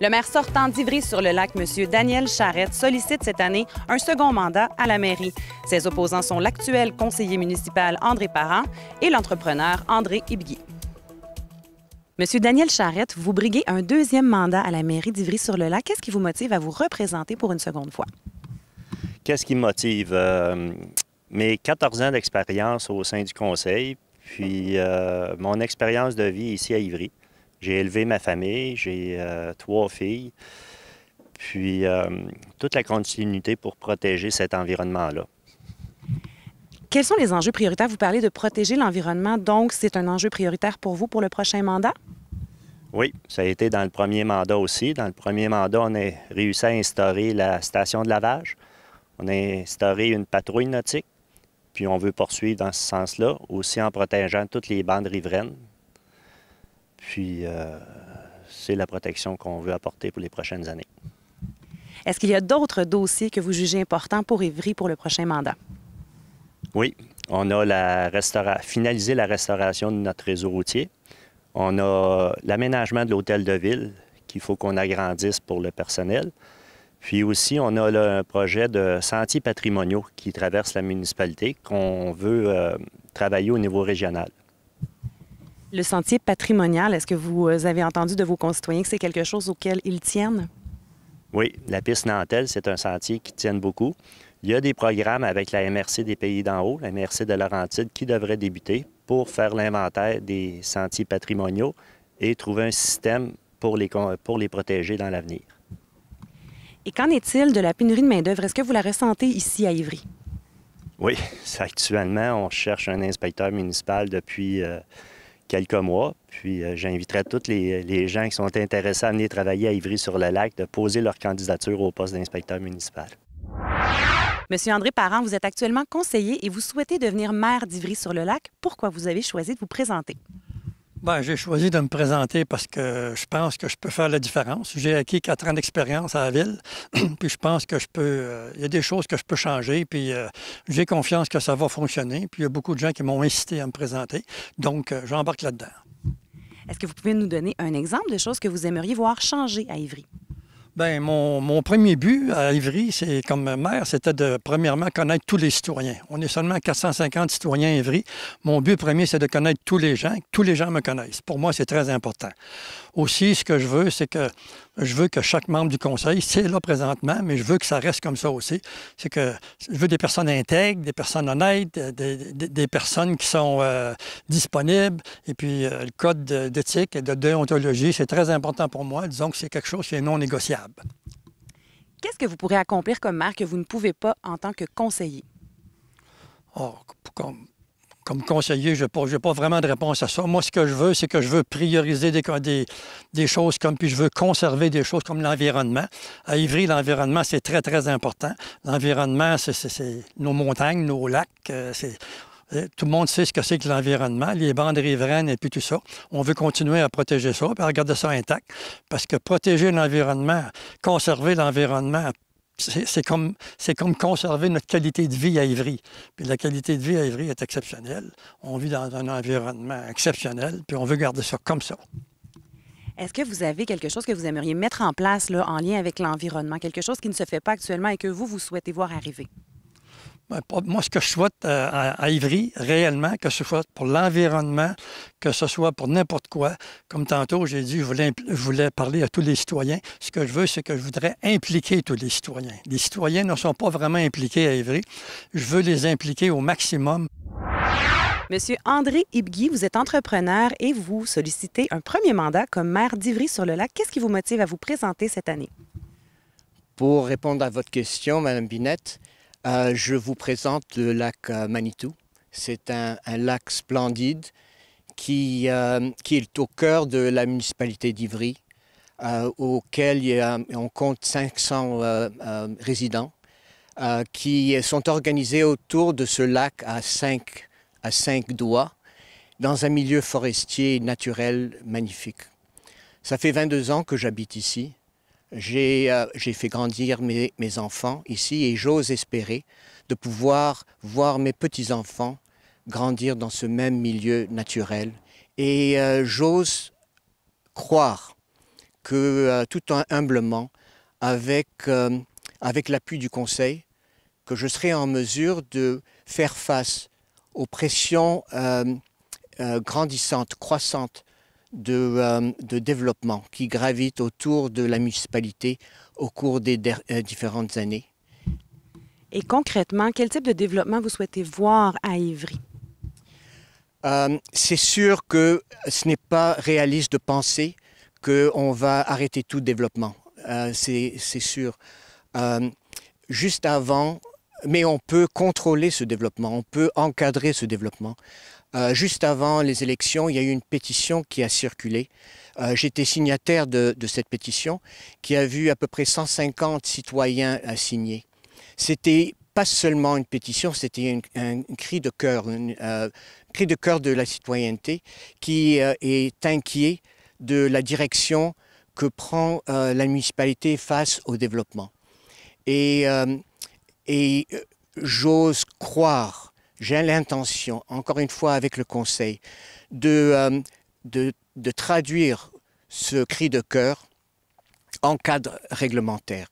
Le maire sortant d'Ivry-sur-le-Lac, M. Daniel Charette, sollicite cette année un second mandat à la mairie. Ses opposants sont l'actuel conseiller municipal André Parent et l'entrepreneur André Ibgui. Monsieur Daniel Charette, vous briguez un deuxième mandat à la mairie d'Ivry-sur-le-Lac. Qu'est-ce qui vous motive à vous représenter pour une seconde fois? Qu'est-ce qui me motive? Euh, mes 14 ans d'expérience au sein du conseil, puis euh, mon expérience de vie ici à Ivry. J'ai élevé ma famille, j'ai euh, trois filles. Puis euh, toute la continuité pour protéger cet environnement-là. Quels sont les enjeux prioritaires? Vous parlez de protéger l'environnement, donc c'est un enjeu prioritaire pour vous pour le prochain mandat? Oui, ça a été dans le premier mandat aussi. Dans le premier mandat, on a réussi à instaurer la station de lavage. On a instauré une patrouille nautique. Puis on veut poursuivre dans ce sens-là, aussi en protégeant toutes les bandes riveraines, puis, euh, c'est la protection qu'on veut apporter pour les prochaines années. Est-ce qu'il y a d'autres dossiers que vous jugez importants pour Évry pour le prochain mandat? Oui, on a finalisé la restauration de notre réseau routier. On a l'aménagement de l'hôtel de ville qu'il faut qu'on agrandisse pour le personnel. Puis aussi, on a un projet de sentiers patrimoniaux qui traverse la municipalité qu'on veut euh, travailler au niveau régional. Le sentier patrimonial, est-ce que vous euh, avez entendu de vos concitoyens que c'est quelque chose auquel ils tiennent? Oui, la piste Nantelle, c'est un sentier qui tienne beaucoup. Il y a des programmes avec la MRC des pays d'en haut, la MRC de Laurentide, qui devraient débuter pour faire l'inventaire des sentiers patrimoniaux et trouver un système pour les, pour les protéger dans l'avenir. Et qu'en est-il de la pénurie de main-d'œuvre? Est-ce que vous la ressentez ici à Ivry? Oui, actuellement, on cherche un inspecteur municipal depuis euh, quelques mois. Puis euh, j'inviterai tous les, les, gens qui sont intéressés à venir travailler à Ivry-sur-le-Lac de poser leur candidature au poste d'inspecteur municipal. Monsieur André Parent, vous êtes actuellement conseiller et vous souhaitez devenir maire d'Ivry-sur-le-Lac. Pourquoi vous avez choisi de vous présenter? Ben, j'ai choisi de me présenter parce que je pense que je peux faire la différence. J'ai acquis quatre ans d'expérience à la ville, puis je pense que je peux. Euh, il y a des choses que je peux changer, puis euh, j'ai confiance que ça va fonctionner. Puis il y a beaucoup de gens qui m'ont incité à me présenter, donc euh, j'embarque là-dedans. Est-ce que vous pouvez nous donner un exemple de choses que vous aimeriez voir changer à Ivry? Bien, mon, premier but à Ivry, c'est comme maire, c'était de premièrement connaître tous les citoyens. On est seulement 450 citoyens à Ivry. Mon but premier, c'est de connaître tous les gens, que tous les gens me connaissent. Pour moi, c'est très important. Aussi, ce que je veux, c'est que je veux que chaque membre du conseil, c'est là présentement, mais je veux que ça reste comme ça aussi. C'est que je veux des personnes intègres, des personnes honnêtes, des, personnes qui sont euh, disponibles. Et puis, euh, le code d'éthique et de déontologie, c'est très important pour moi. Disons que c'est quelque chose qui est non négociable. Qu'est-ce que vous pourrez accomplir comme maire que vous ne pouvez pas en tant que conseiller? Oh, comme, conseiller, je n'ai pas, vraiment de réponse à ça. Moi, ce que je veux, c'est que je veux prioriser des, choses comme, puis je veux conserver des choses comme l'environnement. À Ivry, l'environnement, c'est très, très important. L'environnement, c'est nos montagnes, nos lacs. Euh, c'est euh, tout le monde sait ce que c'est que l'environnement, les bandes riveraines et puis tout ça. On veut continuer à protéger ça, puis à garder ça intact, parce que protéger l'environnement, conserver l'environnement, c'est comme, conserver notre qualité de vie à Ivry. Puis la qualité de vie à Ivry est exceptionnelle. On vit dans un environnement exceptionnel, puis on veut garder ça comme ça. Est-ce que vous avez quelque chose que vous aimeriez mettre en place là, en lien avec l'environnement, quelque chose qui ne se fait pas actuellement et que vous, vous souhaitez voir arriver? Ben, moi, ce que je souhaite euh, à, Ivry, réellement, que ce soit pour l'environnement, que ce soit pour n'importe quoi, comme tantôt, j'ai dit, je voulais, parler à tous les citoyens. Ce que je veux, c'est que je voudrais impliquer tous les citoyens. Les citoyens ne sont pas vraiment impliqués à Ivry. Je veux les impliquer au maximum. Monsieur André Ibgui, vous êtes entrepreneur et vous sollicitez un premier mandat comme maire d'Ivry-sur-le-Lac. Qu'est-ce qui vous motive à vous présenter cette année? Pour répondre à votre question, Madame Binette, euh, je vous présente le lac euh, Manitou. C'est un, lac splendide euh, qui, est au cœur de la municipalité d'Ivry, auquel on compte 500 résidents qui sont organisés autour de ce lac à 5 à cinq doigts dans un milieu forestier naturel magnifique. Ça fait 22 ans que j'habite ici. Euh, j'ai fait grandir mes, enfants ici et j'ose espérer de pouvoir voir mes petits-enfants grandir dans ce même milieu naturel. Et euh, j'ose croire que euh, tout tout humblement, avec, avec l'appui du Conseil, que je serai en mesure de faire face aux pressions grandissantes, croissantes euh, de, développement qui gravitent autour de la municipalité au cours des euh, différentes années. Et concrètement, quel type de développement vous souhaitez voir à Ivry? Euh, c'est sûr que ce n'est pas réaliste de penser qu'on va arrêter tout développement. C'est sûr. juste avant, mais on peut contrôler ce développement, on peut encadrer ce développement. Euh, juste avant les élections, il y a eu une pétition qui a circulé. Euh, j'étais signataire de, cette pétition qui a vu à peu près 150 citoyens à euh, signer. C'était pas seulement une pétition, c'était un, cri de cœur, un cri de cœur de la citoyenneté qui est inquiet de la direction que prend la municipalité face au développement. et j'ose croire j'ai l'intention, encore une fois avec le conseil, euh, de, de traduire ce cri de cœur en cadre réglementaire.